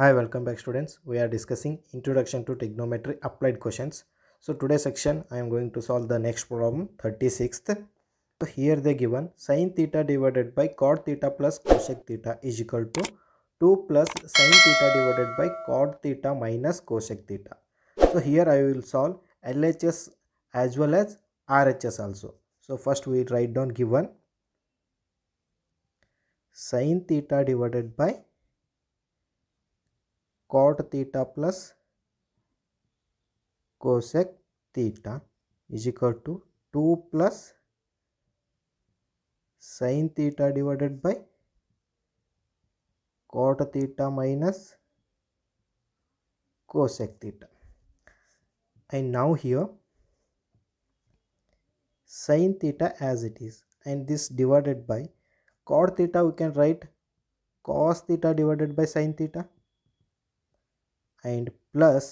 Hi, welcome back students. We are discussing Introduction to Trigonometry Applied Questions. So today section I am going to solve the next problem 36th. So here they given sine theta divided by cot theta plus cosec theta is equal to 2 plus sine theta divided by cot theta minus cosec theta. So here I will solve LHS as well as RHS also. So first we write down given sine theta divided by cot theta plus cosec theta is equal to 2 plus sin theta divided by cot theta minus cosec theta and now here sin theta as it is and this divided by cot theta we can write cos theta divided by sin theta and plus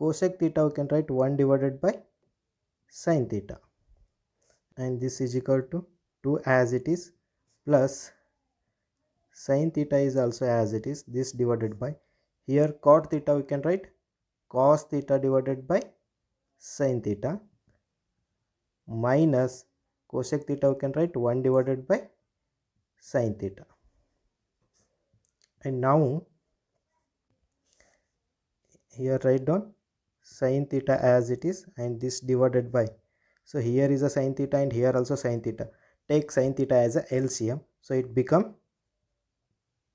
cosec theta we can write 1 divided by sine theta and this is equal to 2 as it is plus sine theta is also as it is this divided by here cot theta we can write cos theta divided by sine theta minus cosec theta we can write 1 divided by sine theta and now here write down sine theta as it is and this divided by so here is a sine theta and here also sine theta take sine theta as a LCM so it become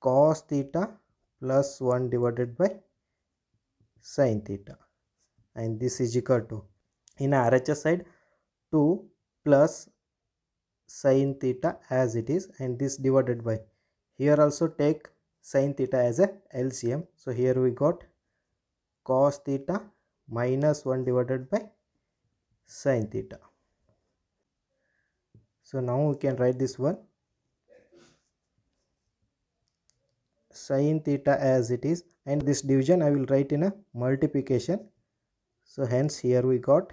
cos theta plus 1 divided by sine theta and this is equal to in RHS side 2 plus sine theta as it is and this divided by here also take sine theta as a LCM so here we got cos theta minus 1 divided by sine theta. So now we can write this one sine theta as it is and this division I will write in a multiplication. So hence here we got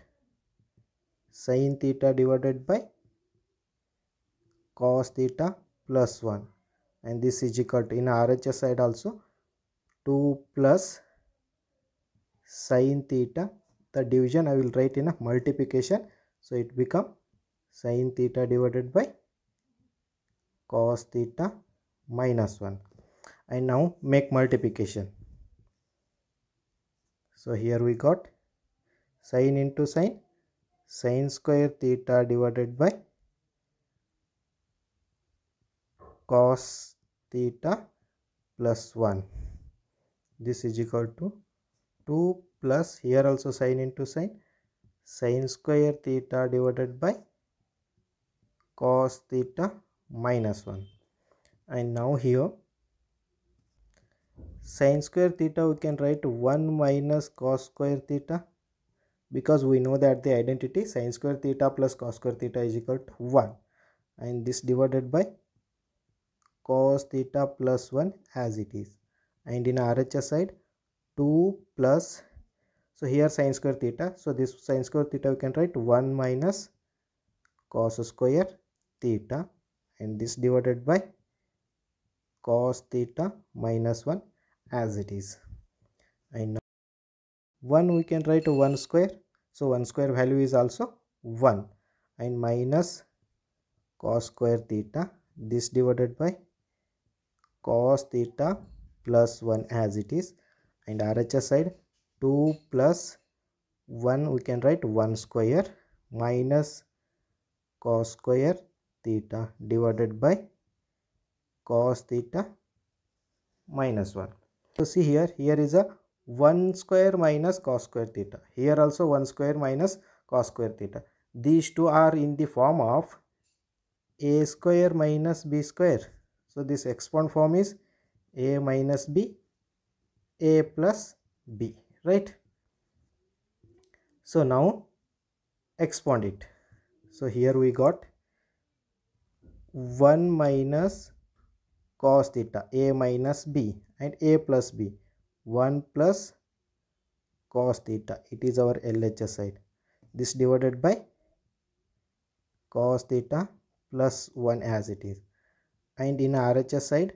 sine theta divided by cos theta plus 1 and this is equal to in RHS side also 2 plus sine theta. The division I will write in a multiplication. So it become sine theta divided by cos theta minus 1. I now make multiplication. So here we got sine into sine sine square theta divided by cos theta plus 1 this is equal to 2 plus here also sine into sine sine square theta divided by cos theta minus 1 and now here sine square theta we can write 1 minus cos square theta because we know that the identity sine square theta plus cos square theta is equal to 1 and this divided by cos theta plus 1 as it is and in RHS side 2 plus so here sine square theta so this sine square theta we can write 1 minus cos square theta and this divided by cos theta minus 1 as it is and now 1 we can write 1 square so 1 square value is also 1 and minus cos square theta this divided by cos theta plus 1 as it is and RHS side 2 plus 1 we can write 1 square minus cos square theta divided by cos theta minus 1. So see here, here is a 1 square minus cos square theta. Here also 1 square minus cos square theta. These two are in the form of a square minus b square. So this exponent form is a minus b a plus b right so now expand it so here we got 1 minus cos theta a minus b and a plus b 1 plus cos theta it is our LHS side this divided by cos theta plus 1 as it is and in RHS side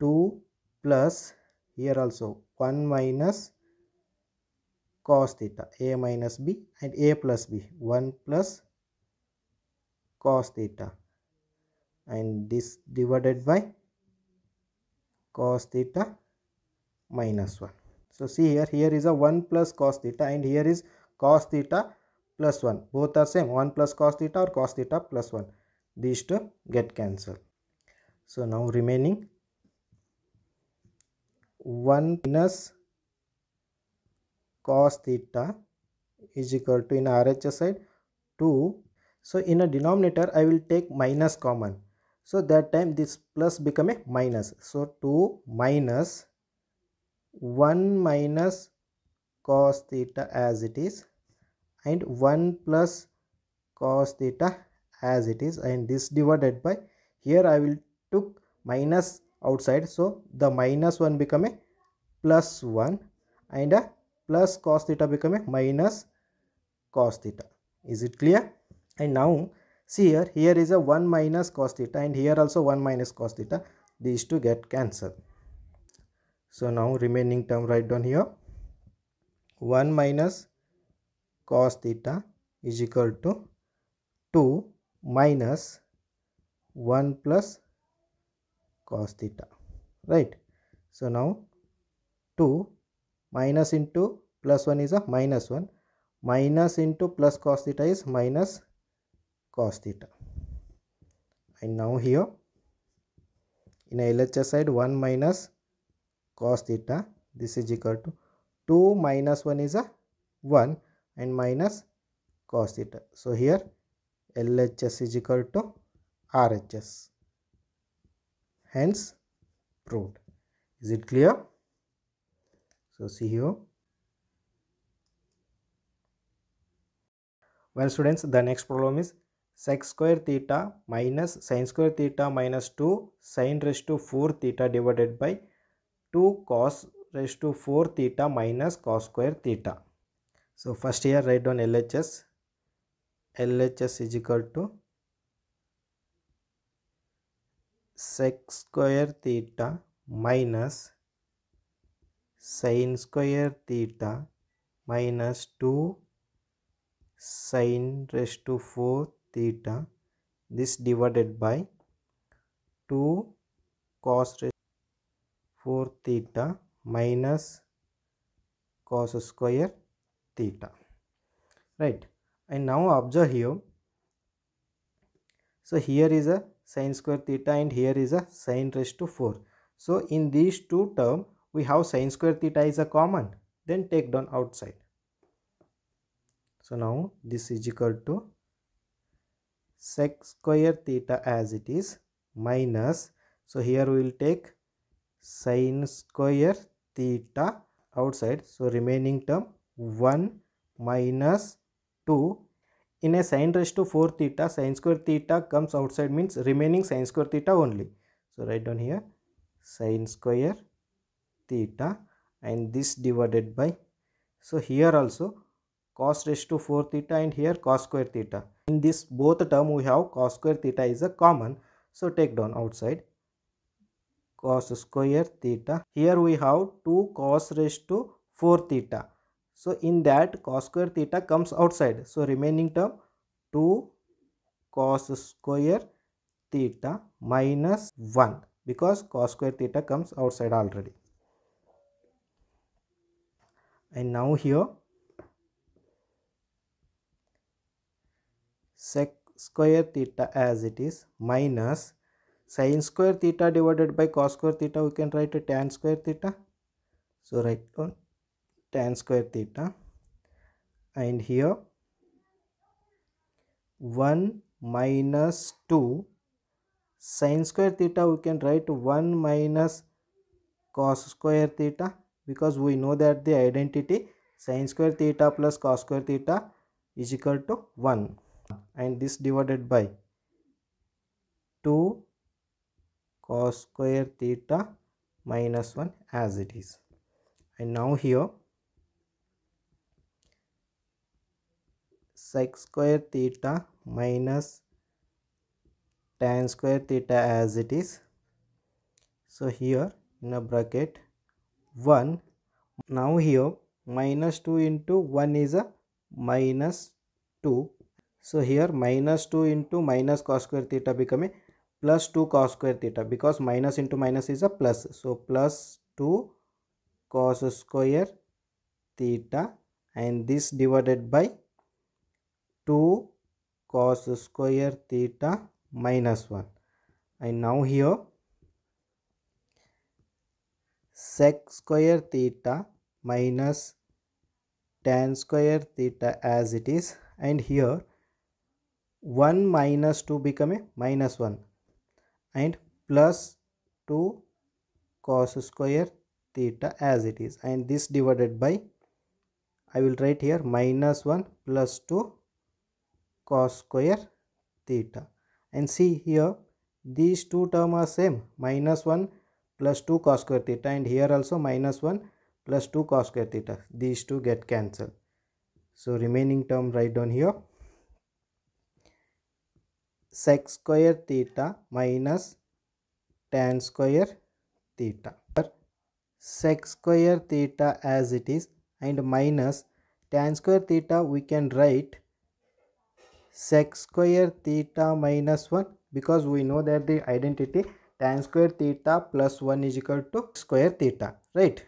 2 plus here also 1 minus cos theta a minus b and a plus b 1 plus cos theta and this divided by cos theta minus 1 so see here here is a 1 plus cos theta and here is cos theta plus 1 both are same 1 plus cos theta or cos theta plus 1 these two get cancelled so now remaining 1 minus cos theta is equal to in RHS side 2. So in a denominator I will take minus common. So that time this plus become a minus. So 2 minus 1 minus cos theta as it is and 1 plus cos theta as it is and this divided by here I will took minus outside so the minus 1 become a plus 1 and a plus cos theta become a minus cos theta is it clear and now see here here is a 1 minus cos theta and here also 1 minus cos theta these two get cancelled so now remaining term write down here 1 minus cos theta is equal to 2 minus 1 plus cos theta right so now 2 minus into plus 1 is a minus 1 minus into plus cos theta is minus cos theta and now here in LHS side 1 minus cos theta this is equal to 2 minus 1 is a 1 and minus cos theta so here LHS is equal to RHS hence proved is it clear so see here well students the next problem is sec square theta minus sine square theta minus 2 sine raised to 4 theta divided by 2 cos raised to 4 theta minus cos square theta so first here write down lhs lhs is equal to sec square theta minus sin square theta minus 2 sin raised to 4 theta this divided by 2 cos 4 theta minus cos square theta right and now observe here so here is a sine square theta and here is a sine raised to 4. So in these two term we have sine square theta is a common then take down outside. So now this is equal to sec square theta as it is minus so here we will take sine square theta outside so remaining term 1 minus 2 in a sine raised to 4 theta sine square theta comes outside means remaining sine square theta only so write down here sine square theta and this divided by so here also cos raised to 4 theta and here cos square theta in this both term we have cos square theta is a common so take down outside cos square theta here we have 2 cos raised to 4 theta so in that cos square theta comes outside. So remaining term 2 cos square theta minus 1 because cos square theta comes outside already. And now here sec square theta as it is minus sine square theta divided by cos square theta we can write a tan square theta. So write down tan square theta and here 1 minus 2 sine square theta we can write 1 minus cos square theta because we know that the identity sine square theta plus cos square theta is equal to 1 and this divided by 2 cos square theta minus 1 as it is and now here sec square theta minus tan square theta as it is. So here in a bracket 1 now here minus 2 into 1 is a minus 2 so here minus 2 into minus cos square theta becoming plus 2 cos square theta because minus into minus is a plus so plus 2 cos square theta and this divided by 2 cos square theta minus 1 and now here sec square theta minus tan square theta as it is and here 1 minus 2 become a minus 1 and plus 2 cos square theta as it is and this divided by I will write here minus 1 plus 2 cos square theta and see here these two term are same minus 1 plus 2 cos square theta and here also minus 1 plus 2 cos square theta these two get cancelled so remaining term write down here sec square theta minus tan square theta sec square theta as it is and minus tan square theta we can write sec square theta minus 1 because we know that the identity tan square theta plus 1 is equal to square theta right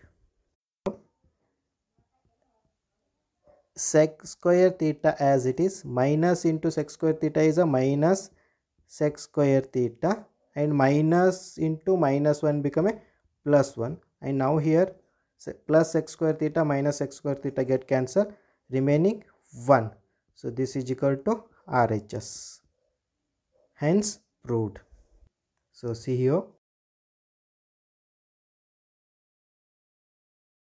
sec square theta as it is minus into sec square theta is a minus sec square theta and minus into minus 1 become a plus 1 and now here plus x square theta minus x square theta get cancel, remaining 1 so this is equal to RHS hence proved so see here